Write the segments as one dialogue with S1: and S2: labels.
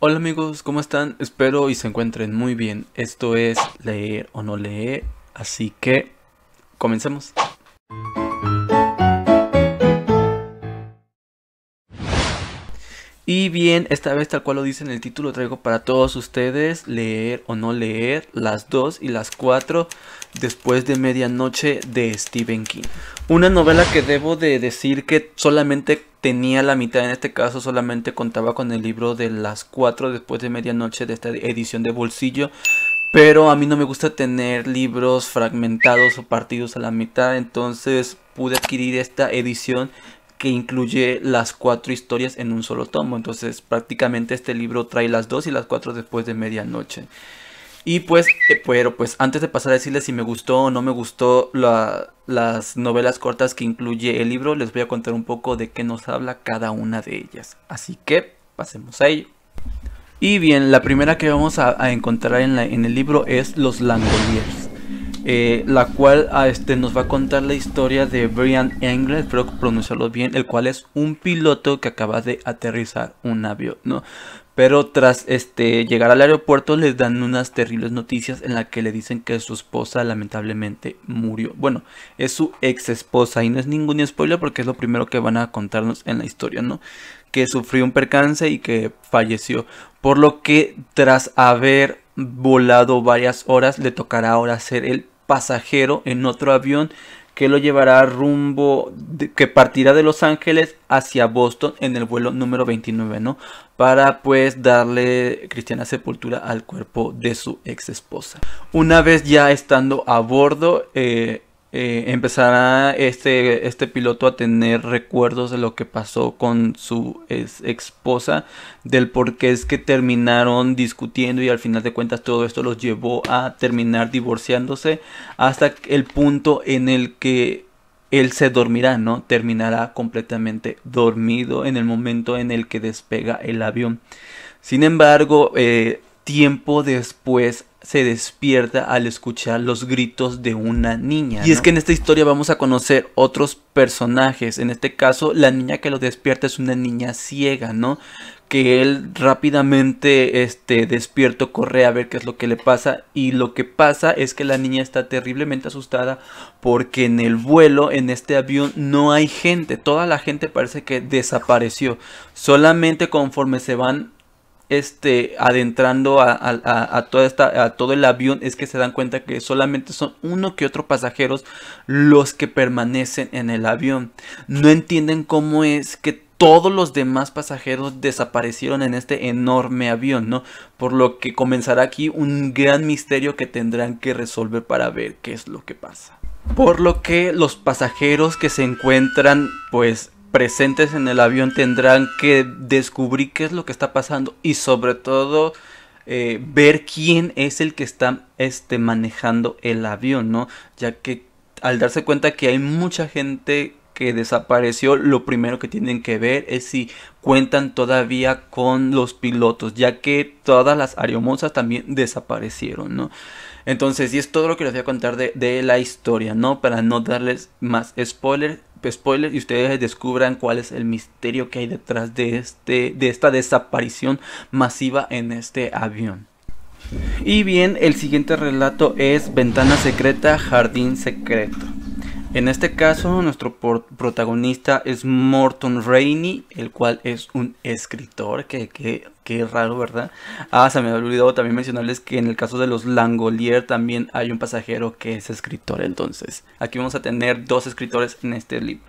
S1: Hola amigos, ¿cómo están? Espero y se encuentren muy bien. Esto es leer o no leer, así que comencemos. Y bien, esta vez tal cual lo dice en el título, traigo para todos ustedes leer o no leer las 2 y las 4 después de medianoche de Stephen King. Una novela que debo de decir que solamente tenía la mitad, en este caso solamente contaba con el libro de las 4 después de medianoche de esta edición de bolsillo. Pero a mí no me gusta tener libros fragmentados o partidos a la mitad, entonces pude adquirir esta edición que incluye las cuatro historias en un solo tomo. Entonces prácticamente este libro trae las dos y las cuatro después de medianoche. Y pues, eh, pero pues antes de pasar a decirles si me gustó o no me gustó las novelas cortas que incluye el libro, les voy a contar un poco de qué nos habla cada una de ellas. Así que pasemos a ello. Y bien, la primera que vamos a, encontrar en, el libro es Los Langoliers, eh, la cual a ah, este, nos va a contar la historia de Brian Engler, espero pronunciarlo bien, el cual es un piloto que acaba de aterrizar un avión, ¿no? Pero tras este, llegar al aeropuerto les dan unas terribles noticias en las que le dicen que su esposa lamentablemente murió. Bueno, es su ex esposa y no es ningún spoiler porque es lo primero que van a contarnos en la historia, ¿no? Que sufrió un percance y que falleció. Por lo que tras haber volado varias horas le tocará ahora ser el pasajero en otro avión que lo llevará rumbo, que partirá de Los Ángeles hacia Boston en el vuelo número 29, ¿no? Para pues darle cristiana sepultura al cuerpo de su ex esposa. Una vez ya estando a bordo, eh, eh, empezará este, este piloto a tener recuerdos de lo que pasó con su ex esposa, del por qué es que terminaron discutiendo y al final de cuentas todo esto los llevó a terminar divorciándose hasta el punto en el que él se dormirá, ¿no? Terminará completamente dormido en el momento en el que despega el avión. Sin embargo, eh, tiempo después se despierta al escuchar los gritos de una niña. Y es que en esta historia vamos a conocer otros personajes. En este caso, la niña que lo despierta es una niña ciega, ¿no? Que él rápidamente, este, despierto, corre a ver qué es lo que le pasa. Y lo que pasa es que la niña está terriblemente asustada porque en el vuelo, en este avión, no hay gente. Toda la gente parece que desapareció. Solamente conforme se van este, adentrando a, toda esta, todo el avión es que se dan cuenta que solamente son uno que otro pasajeros los que permanecen en el avión. No entienden cómo es que todos los demás pasajeros desaparecieron en este enorme avión, ¿no? Por lo que comenzará aquí un gran misterio que tendrán que resolver para ver qué es lo que pasa. Por lo que los pasajeros que se encuentran pues presentes en el avión tendrán que descubrir qué es lo que está pasando y sobre todo eh, ver quién es el que está este, manejando el avión, ¿no? Ya que al darse cuenta que hay mucha gente que desapareció, lo primero que tienen que ver es si cuentan todavía con los pilotos, ya que todas las aeromosas también desaparecieron, ¿no? Entonces, y es todo lo que les voy a contar de, de la historia, ¿no? Para no darles más spoilers spoiler y ustedes descubran cuál es el misterio que hay detrás de, este, de esta desaparición masiva en este avión. Y bien, el siguiente relato es Ventana Secreta, Jardín Secreto. En este caso, nuestro protagonista es Morton Rainey, el cual es un escritor, que, raro, ¿verdad? Ah, se me había olvidado también mencionarles que en el caso de los Langolier también hay un pasajero que es escritor, entonces aquí vamos a tener dos escritores en este libro.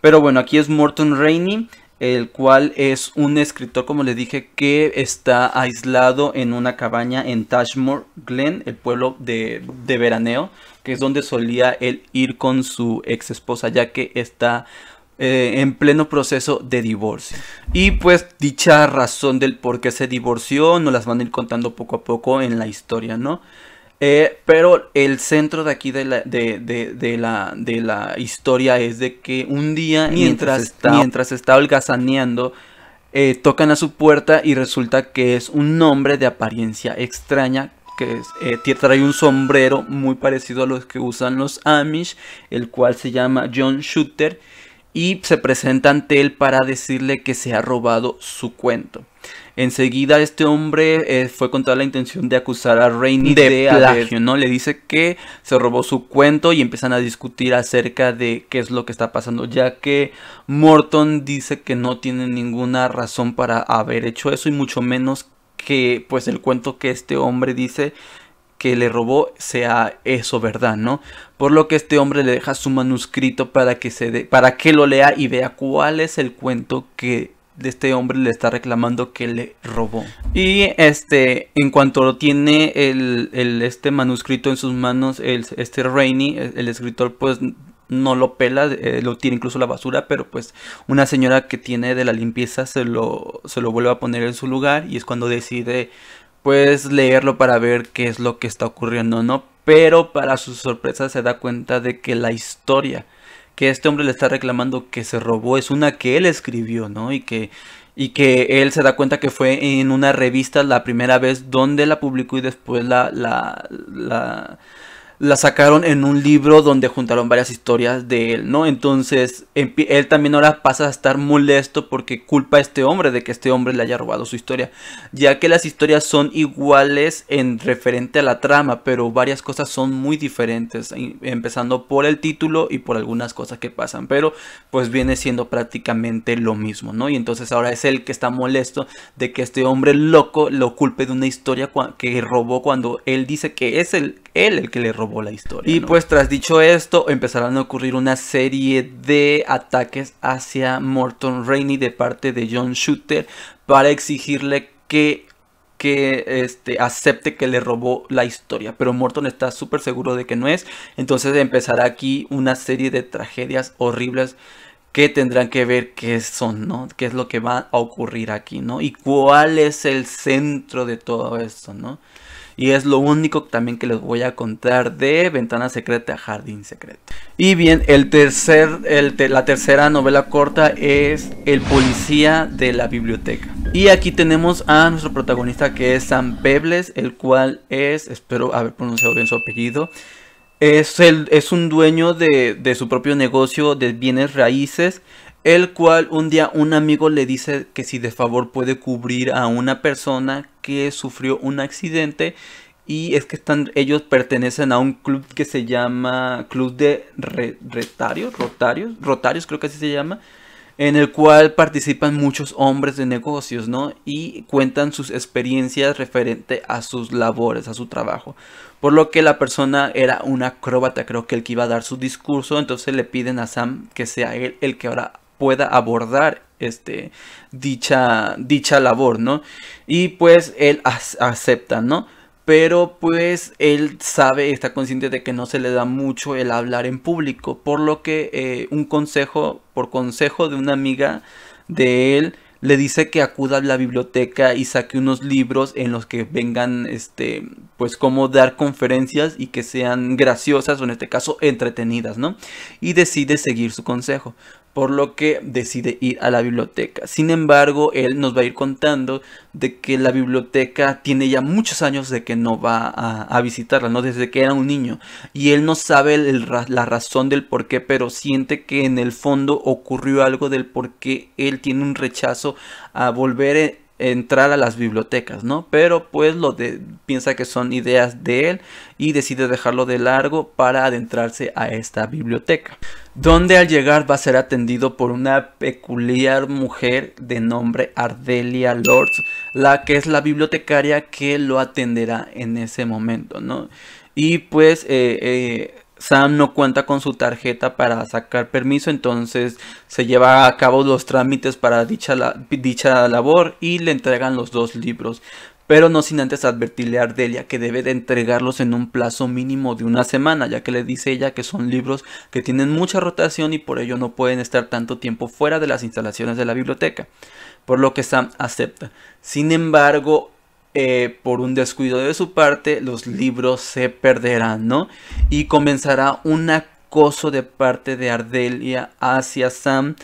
S1: Pero bueno, aquí es Morton Rainey, el cual es un escritor, como les dije, que está aislado en una cabaña en Tashmore Glen, el pueblo de, de veraneo es donde solía él ir con su ex esposa, ya que está eh, en pleno proceso de divorcio. Y pues dicha razón del por qué se divorció nos las van a ir contando poco a poco en la historia, ¿no? Eh, pero el centro de aquí de la, de, la, de la historia es de que un día mientras, mientras, está, holgazaneando, eh, tocan a su puerta y resulta que es un hombre de apariencia extraña que eh, trae un sombrero muy parecido a los que usan los Amish, el cual se llama John Shooter, y se presenta ante él para decirle que se ha robado su cuento. Enseguida este hombre eh, fue con toda la intención de acusar a Rainey de, de ¿no? Le dice que se robó su cuento y empiezan a discutir acerca de qué es lo que está pasando, ya que Morton dice que no tiene ninguna razón para haber hecho eso y mucho menos que pues el cuento que este hombre dice que le robó sea eso, ¿verdad? ¿No? Por lo que este hombre le deja su manuscrito para que se dé, para que lo lea y vea cuál es el cuento que de este hombre le está reclamando que le robó. Y este, en cuanto tiene el, este manuscrito en sus manos, el, este Rainy el escritor, pues no lo pela, eh, lo tiene incluso la basura, pero pues una señora que tiene de la limpieza se lo, se lo vuelve a poner en su lugar y es cuando decide pues leerlo para ver qué es lo que está ocurriendo, ¿no? Pero para su sorpresa se da cuenta de que la historia que este hombre le está reclamando que se robó es una que él escribió, ¿no? Y que y que él se da cuenta que fue en una revista la primera vez donde la publicó y después la, la, la, la sacaron en un libro donde juntaron varias historias de él, ¿no? Entonces él también ahora pasa a estar molesto porque culpa a este hombre de que este hombre le haya robado su historia, ya que las historias son iguales en referente a la trama, pero varias cosas son muy diferentes, empezando por el título y por algunas cosas que pasan, pero pues viene siendo prácticamente lo mismo, ¿no? Y entonces ahora es él que está molesto de que este hombre loco lo culpe de una historia que robó cuando él dice que es el él el que le robó la historia. Y pues tras dicho esto, empezarán a ocurrir una serie de ataques hacia Morton Rainey de parte de John Shooter para exigirle que que este, acepte que le robó la historia. Pero Morton está súper seguro de que no es. Entonces empezará aquí una serie de tragedias horribles que tendrán que ver qué son, ¿no? Qué es lo que va a ocurrir aquí, ¿no? Y cuál es el centro de todo esto, ¿no? Y es lo único también que les voy a contar de Ventana Secreta, a Jardín Secreto. Y bien, el tercer, el la tercera novela corta es El Policía de la Biblioteca. Y aquí tenemos a nuestro protagonista que es Sam Pebles, el cual es, espero haber pronunciado bien su apellido. Es, es un dueño de, de su propio negocio de bienes raíces el cual un día un amigo le dice que si de favor puede cubrir a una persona que sufrió un accidente y es que están, ellos pertenecen a un club que se llama Club de Retarios, Rotarios, Rotarios creo que así se llama, en el cual participan muchos hombres de negocios, ¿no? Y cuentan sus experiencias referente a sus labores, a su trabajo. Por lo que la persona era un acróbata, creo que el que iba a dar su discurso, entonces le piden a Sam que sea él el que ahora pueda abordar este, dicha, dicha labor, ¿no? Y pues él acepta, ¿no? Pero pues él sabe, está consciente de que no se le da mucho el hablar en público, por lo que eh, un consejo, por consejo de una amiga de él, le dice que acuda a la biblioteca y saque unos libros en los que vengan, este, pues como dar conferencias y que sean graciosas o en este caso entretenidas, ¿no? Y decide seguir su consejo por lo que decide ir a la biblioteca. Sin embargo, él nos va a ir contando de que la biblioteca tiene ya muchos años de que no va a, visitarla, ¿no? Desde que era un niño. Y él no sabe la razón del por qué, pero siente que en el fondo ocurrió algo del por qué él tiene un rechazo a volver eh, entrar a las bibliotecas, ¿no? Pero pues lo de, piensa que son ideas de él y decide dejarlo de largo para adentrarse a esta biblioteca, donde al llegar va a ser atendido por una peculiar mujer de nombre Ardelia Lords, la que es la bibliotecaria que lo atenderá en ese momento, ¿no? Y pues eh, eh, Sam no cuenta con su tarjeta para sacar permiso, entonces se lleva a cabo los trámites para dicha, dicha labor y le entregan los dos libros pero no sin antes advertirle a Delia que debe de entregarlos en un plazo mínimo de una semana, ya que le dice ella que son libros que tienen mucha rotación y por ello no pueden estar tanto tiempo fuera de las instalaciones de la biblioteca, por lo que Sam acepta. Sin embargo, eh, por un descuido de su parte, los libros se perderán, ¿no? Y comenzará un acoso de parte de Ardelia hacia Sam,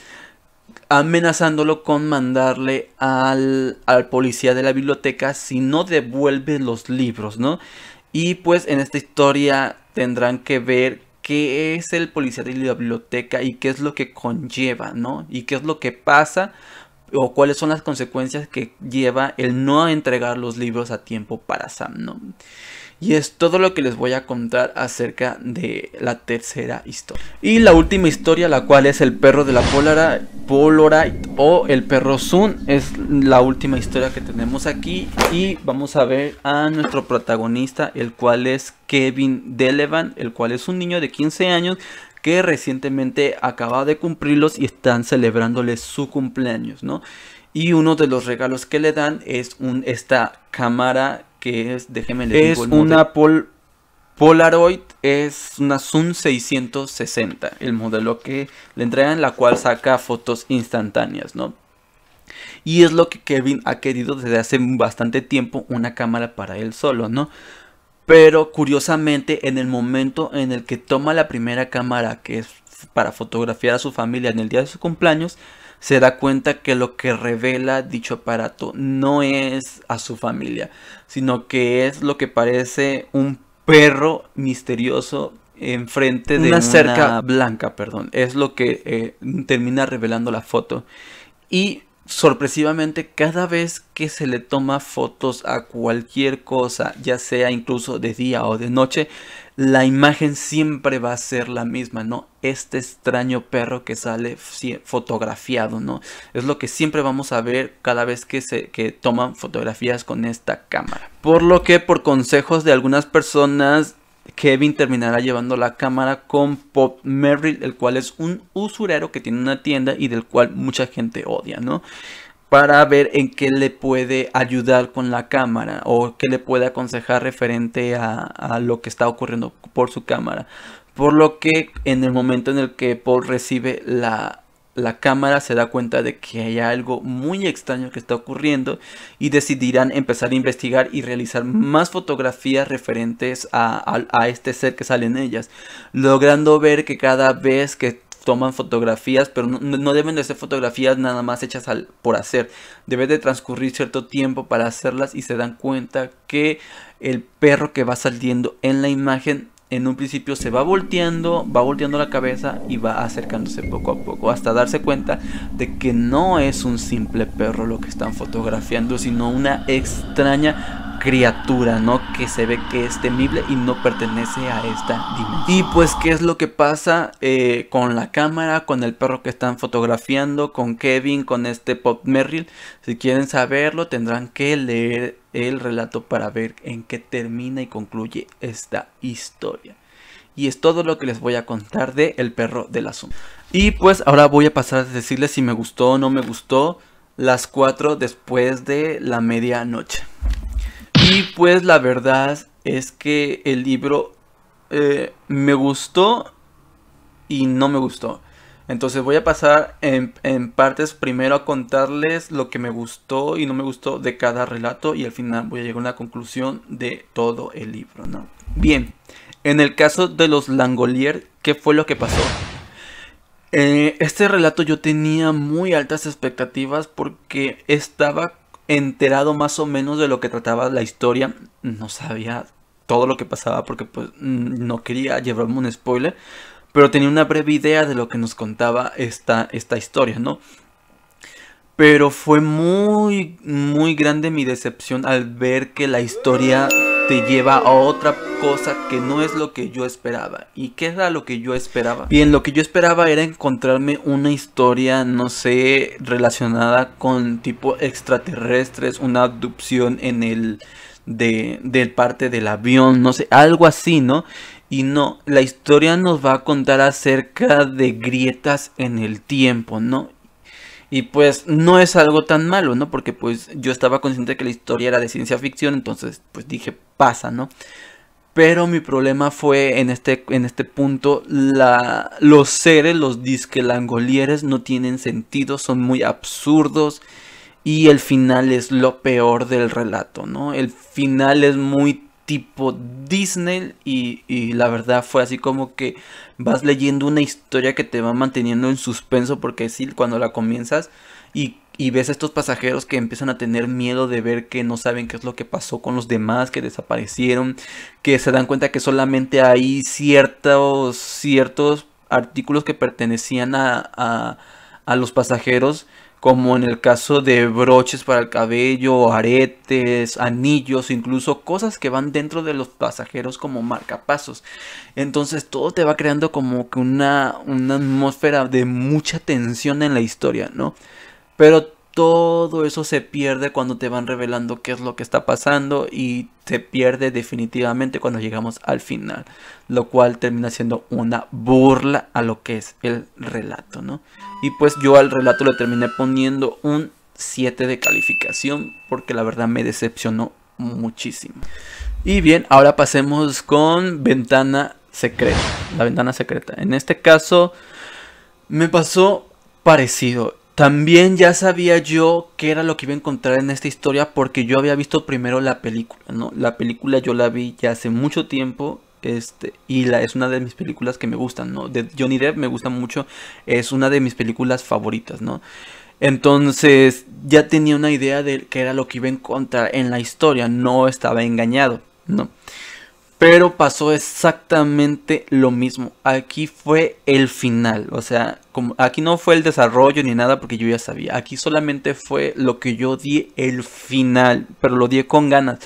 S1: amenazándolo con mandarle al, al policía de la biblioteca si no devuelve los libros, ¿no? Y pues en esta historia tendrán que ver qué es el policía de la biblioteca y qué es lo que conlleva, ¿no? Y qué es lo que pasa o cuáles son las consecuencias que lleva el no entregar los libros a tiempo para Sam, Y es todo lo que les voy a contar acerca de la tercera historia. Y la última historia, la cual es el perro de la Polara, Polaroid o el perro Sun, es la última historia que tenemos aquí. Y vamos a ver a nuestro protagonista, el cual es Kevin Delevan, el cual es un niño de 15 años que recientemente acaba de cumplirlos y están celebrándole su cumpleaños, ¿no? Y uno de los regalos que le dan es un, esta cámara que es, déjeme le Es una Pol Polaroid, es una Zoom 660, el modelo que le entregan, la cual saca fotos instantáneas, ¿no? Y es lo que Kevin ha querido desde hace bastante tiempo, una cámara para él solo, ¿no? Pero curiosamente, en el momento en el que toma la primera cámara, que es para fotografiar a su familia en el día de su cumpleaños, se da cuenta que lo que revela dicho aparato no es a su familia, sino que es lo que parece un perro misterioso enfrente de una, cerca blanca, perdón, es lo que eh, termina revelando la foto. Y sorpresivamente cada vez que se le toma fotos a cualquier cosa, ya sea incluso de día o de noche, la imagen siempre va a ser la misma, ¿no? Este extraño perro que sale fotografiado, ¿no? Es lo que siempre vamos a ver cada vez que se toman fotografías con esta cámara. Por lo que por consejos de algunas personas Kevin terminará llevando la cámara con Pop Merrill, el cual es un usurero que tiene una tienda y del cual mucha gente odia, ¿no? Para ver en qué le puede ayudar con la cámara o qué le puede aconsejar referente a, lo que está ocurriendo por su cámara. Por lo que en el momento en el que Paul recibe la la cámara se da cuenta de que hay algo muy extraño que está ocurriendo y decidirán empezar a investigar y realizar más fotografías referentes a, este ser que sale en ellas, logrando ver que cada vez que toman fotografías, pero no, deben de ser fotografías nada más hechas al, por hacer. Debe de transcurrir cierto tiempo para hacerlas y se dan cuenta que el perro que va saliendo en la imagen en un principio se va volteando, va volteando la cabeza y va acercándose poco a poco hasta darse cuenta de que no es un simple perro lo que están fotografiando, sino una extraña criatura, ¿no? Que se ve que es temible y no pertenece a esta dimensión. Y pues, ¿qué es lo que pasa eh, con la cámara, con el perro que están fotografiando, con Kevin, con este Pop Merrill? Si quieren saberlo, tendrán que leer el relato para ver en qué termina y concluye esta historia. Y es todo lo que les voy a contar de El perro del asunto. Y pues ahora voy a pasar a decirles si me gustó o no me gustó las 4 después de la medianoche. Y pues la verdad es que el libro eh, me gustó y no me gustó. Entonces voy a pasar en, partes primero a contarles lo que me gustó y no me gustó de cada relato y al final voy a llegar a una conclusión de todo el libro, Bien, en el caso de los Langolier, ¿qué fue lo que pasó? Eh, este relato yo tenía muy altas expectativas porque estaba enterado más o menos de lo que trataba la historia. No sabía todo lo que pasaba porque pues no quería llevarme un spoiler. Pero tenía una breve idea de lo que nos contaba esta, esta historia, ¿no? Pero fue muy, muy grande mi decepción al ver que la historia te lleva a otra cosa que no es lo que yo esperaba. ¿Y qué era lo que yo esperaba? Bien, lo que yo esperaba era encontrarme una historia, no sé, relacionada con tipo extraterrestres, una abducción en el... De, parte del avión, no sé, algo así, ¿no? Y no, la historia nos va a contar acerca de grietas en el tiempo, ¿no? Y pues no es algo tan malo, ¿no? Porque pues yo estaba consciente de que la historia era de ciencia ficción, entonces pues dije, pasa, ¿no? Pero mi problema fue en este, en este punto, la, los seres, los disquelangolieres no tienen sentido, son muy absurdos y el final es lo peor del relato, ¿no? El final es muy tipo Disney y, la verdad fue así como que vas leyendo una historia que te va manteniendo en suspenso porque sí, cuando la comienzas y, ves a estos pasajeros que empiezan a tener miedo de ver que no saben qué es lo que pasó con los demás, que desaparecieron, que se dan cuenta que solamente hay ciertos, ciertos artículos que pertenecían a, a, a los pasajeros como en el caso de broches para el cabello, aretes, anillos, incluso cosas que van dentro de los pasajeros como marcapasos. Entonces todo te va creando como que una, una atmósfera de mucha tensión en la historia, ¿no? Pero todo eso se pierde cuando te van revelando qué es lo que está pasando y se pierde definitivamente cuando llegamos al final, lo cual termina siendo una burla a lo que es el relato, ¿no? Y pues yo al relato le terminé poniendo un 7 de calificación porque la verdad me decepcionó muchísimo. Y bien, ahora pasemos con ventana secreta, la ventana secreta. En este caso me pasó parecido también ya sabía yo qué era lo que iba a encontrar en esta historia porque yo había visto primero la película, ¿no? La película yo la vi ya hace mucho tiempo este, y la, es una de mis películas que me gustan, ¿no? De Johnny Depp me gusta mucho, es una de mis películas favoritas, ¿no? Entonces ya tenía una idea de qué era lo que iba a encontrar en la historia, no estaba engañado, ¿no? Pero pasó exactamente lo mismo. Aquí fue el final. O sea, como, aquí no fue el desarrollo ni nada porque yo ya sabía. Aquí solamente fue lo que yo di el final. Pero lo di con ganas.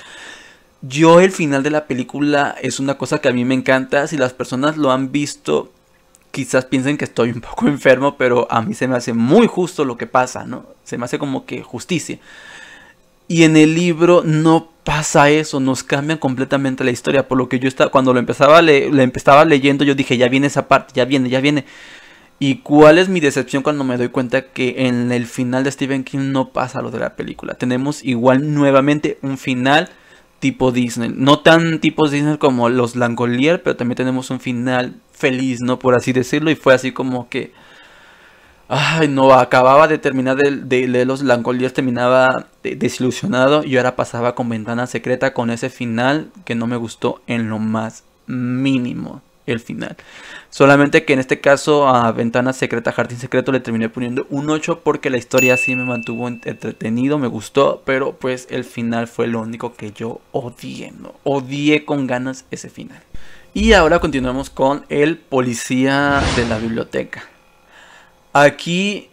S1: Yo el final de la película es una cosa que a mí me encanta. Si las personas lo han visto, quizás piensen que estoy un poco enfermo. Pero a mí se me hace muy justo lo que pasa, ¿no? Se me hace como que justicia. Y en el libro no pasa eso, nos cambian completamente la historia. Por lo que yo estaba, cuando lo empezaba, empezaba leyendo, yo dije, ya viene esa parte, ya viene, ya viene. ¿Y cuál es mi decepción cuando me doy cuenta que en el final de Stephen King no pasa lo de la película? Tenemos igual nuevamente un final tipo Disney. No tan tipo Disney como los Langolier, pero también tenemos un final feliz, ¿no? Por así decirlo. Y fue así como que... Ay, no, acababa de terminar de, leer los Langoliers, terminaba desilusionado y ahora pasaba con Ventana Secreta con ese final que no me gustó en lo más mínimo el final. Solamente que en este caso a Ventana Secreta, Jardín Secreto le terminé poniendo un 8 porque la historia sí me mantuvo entretenido, me gustó, pero pues el final fue lo único que yo odié, ¿no? odié con ganas ese final. Y ahora continuamos con el policía de la biblioteca. Aquí,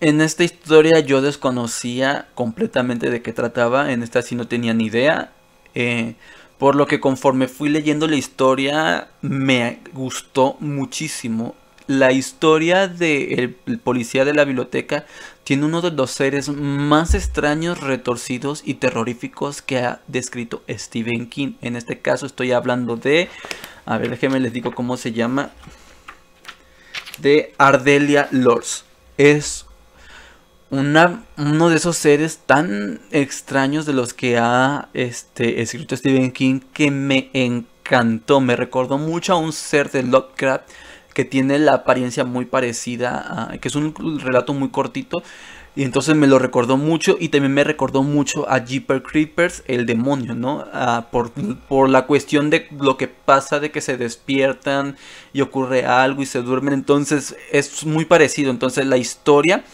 S1: en esta historia, yo desconocía completamente de qué trataba. En esta sí no tenía ni idea. Eh, por lo que conforme fui leyendo la historia, me gustó muchísimo. La historia del policía de la biblioteca tiene uno de los seres más extraños, retorcidos y terroríficos que ha descrito Stephen King. En este caso estoy hablando de... A ver, déjenme les digo cómo se llama de Ardelia Lords. Es uno de esos seres tan extraños de los que ha este, escrito Stephen King que me encantó. Me recordó mucho a un ser de Lovecraft que tiene la apariencia muy parecida, que es un relato muy cortito, y entonces me lo recordó mucho y también me recordó mucho a Jeeper Creepers, el demonio, ¿no? Ah, por, por, la cuestión de lo que pasa, de que se despiertan y ocurre algo y se duermen. Entonces es muy parecido. Entonces la historia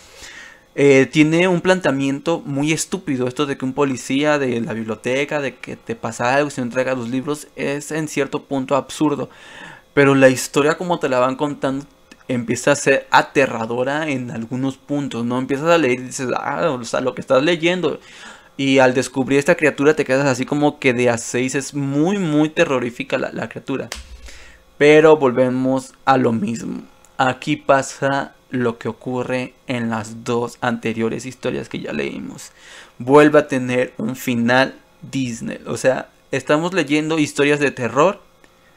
S1: eh, tiene un planteamiento muy estúpido. Esto de que un policía de la biblioteca, de que te pasa algo y se entrega los libros, es en cierto punto absurdo. Pero la historia como te la van contando empieza a ser aterradora en algunos puntos, ¿no? Empiezas a leer y dices, ah, o sea, lo que estás leyendo. Y al descubrir esta criatura te quedas así como que de a seis. es muy, muy terrorífica la, la criatura. Pero volvemos a lo mismo. Aquí pasa lo que ocurre en las dos anteriores historias que ya leímos. Vuelve a tener un final Disney. O sea, estamos leyendo historias de terror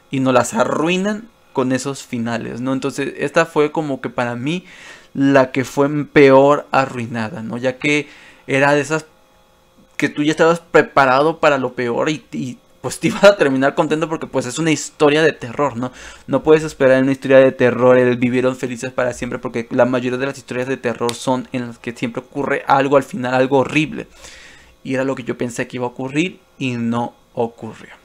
S1: y nos las arruinan con esos finales, ¿no? Entonces, esta fue como que para mí la que fue peor arruinada, ¿no? Ya que era de esas que tú ya estabas preparado para lo peor y, pues te ibas a terminar contento porque pues es una historia de terror, ¿no? No puedes esperar en una historia de terror el vivieron felices para siempre porque la mayoría de las historias de terror son en las que siempre ocurre algo al final, algo horrible. Y era lo que yo pensé que iba a ocurrir y no ocurrió.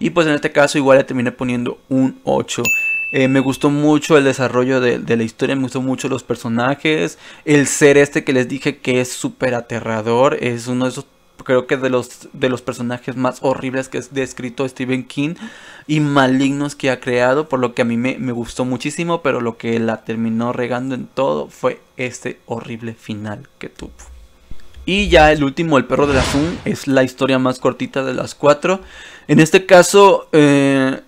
S1: Y pues en este caso igual le terminé poniendo un 8. Eh, me gustó mucho el desarrollo de, la historia, me gustó mucho los personajes. El ser este que les dije que es súper aterrador, es uno de esos, creo que de los, de los personajes más horribles que ha descrito Stephen King y malignos que ha creado, por lo que a mí me, me gustó muchísimo, pero lo que la terminó regando en todo fue este horrible final que tuvo. Y ya el último, El perro del azul, es la historia más cortita de las cuatro. En este caso, eh,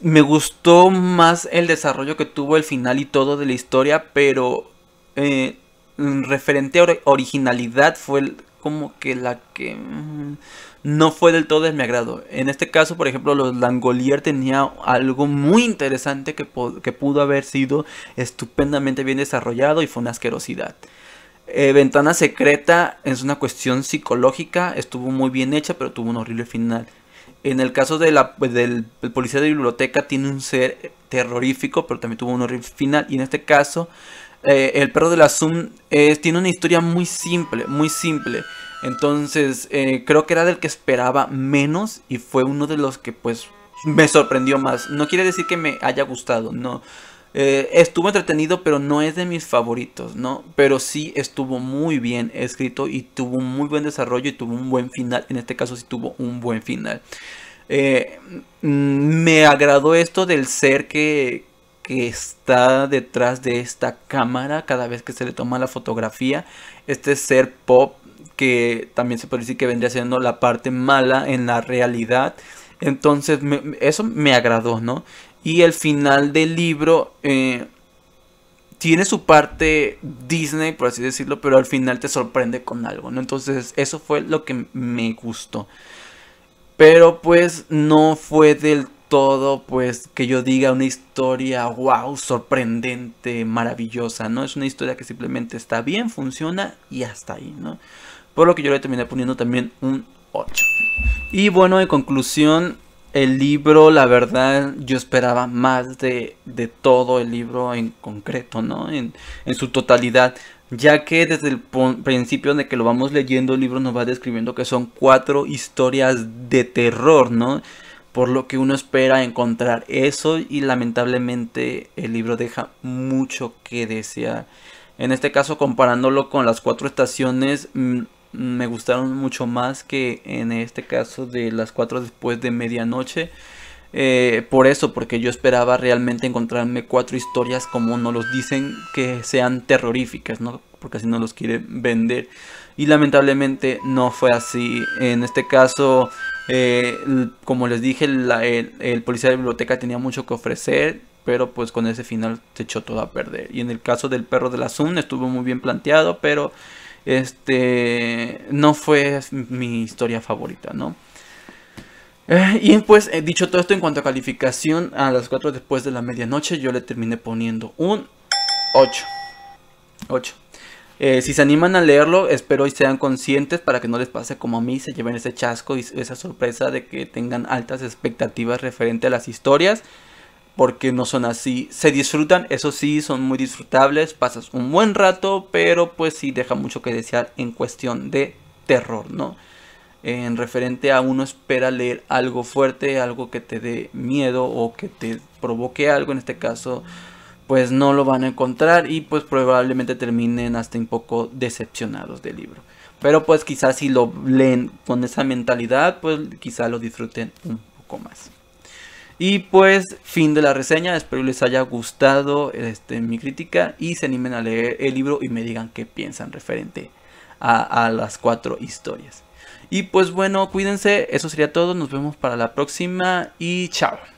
S1: me gustó más el desarrollo que tuvo el final y todo de la historia, pero eh, referente a originalidad fue como que la que mm, no fue del todo de mi agrado. En este caso, por ejemplo, los Langolier tenía algo muy interesante que, que pudo haber sido estupendamente bien desarrollado y fue una asquerosidad. Eh, Ventana Secreta es una cuestión psicológica, estuvo muy bien hecha, pero tuvo un horrible final. En el caso de la, pues, del, policía de biblioteca tiene un ser terrorífico, pero también tuvo un horrible final. Y en este caso, eh, el perro de la Zoom tiene una historia muy simple, muy simple. Entonces, eh, creo que era del que esperaba menos y fue uno de los que pues me sorprendió más. No quiere decir que me haya gustado, no. Eh, estuvo entretenido, pero no es de mis favoritos, ¿no? Pero sí estuvo muy bien escrito y tuvo un muy buen desarrollo y tuvo un buen final. En este caso sí tuvo un buen final. Eh, mm, me agradó esto del ser que, está detrás de esta cámara cada vez que se le toma la fotografía. Este ser pop que también se puede decir que vendría siendo la parte mala en la realidad. Entonces eso me agradó, ¿no? Y el final del libro eh, tiene su parte Disney, por así decirlo, pero al final te sorprende con algo, ¿no? Entonces eso fue lo que me gustó. Pero pues no fue del todo, pues que yo diga una historia, wow, sorprendente, maravillosa, ¿no? Es una historia que simplemente está bien, funciona y hasta ahí, ¿no? Por lo que yo le terminé poniendo también un 8. Y bueno, en conclusión, el libro, la verdad, yo esperaba más de, de todo el libro en concreto, ¿no? En, en su totalidad ya que desde el principio de que lo vamos leyendo el libro nos va describiendo que son cuatro historias de terror, ¿no? Por lo que uno espera encontrar eso y lamentablemente el libro deja mucho que desear. En este caso comparándolo con las cuatro estaciones mm, me gustaron mucho más que en este caso de las 4 después de medianoche. Eh, por eso, porque yo esperaba realmente encontrarme cuatro historias como no los dicen que sean terroríficas, ¿no? Porque así no los quiere vender. Y lamentablemente no fue así. En este caso, eh, como les dije, el, policía de biblioteca tenía mucho que ofrecer pero pues con ese final se echó todo a perder. Y en el caso del perro de la Zoom estuvo muy bien planteado, pero este, no fue mi historia favorita, ¿no? Eh, y pues, eh, dicho todo esto, en cuanto a calificación, a las 4 después de la medianoche yo le terminé poniendo un 8. 8. Eh, si se animan a leerlo, espero y sean conscientes para que no les pase como a mí, se lleven ese chasco y esa sorpresa de que tengan altas expectativas referente a las historias porque no son así. Se disfrutan, eso sí, son muy disfrutables, pasas un buen rato, pero pues sí deja mucho que desear en cuestión de terror, ¿no? En referente a uno espera leer algo fuerte, algo que te dé miedo o que te provoque algo, en este caso pues no lo van a encontrar y pues probablemente terminen hasta un poco decepcionados del libro. Pero pues quizás si lo leen con esa mentalidad, pues quizás lo disfruten un poco más. Y pues, fin de la reseña. Espero les haya gustado este, mi crítica y se animen a leer el libro y me digan qué piensan referente a, a las cuatro historias. Y pues bueno, cuídense. Eso sería todo. Nos vemos para la próxima y chao.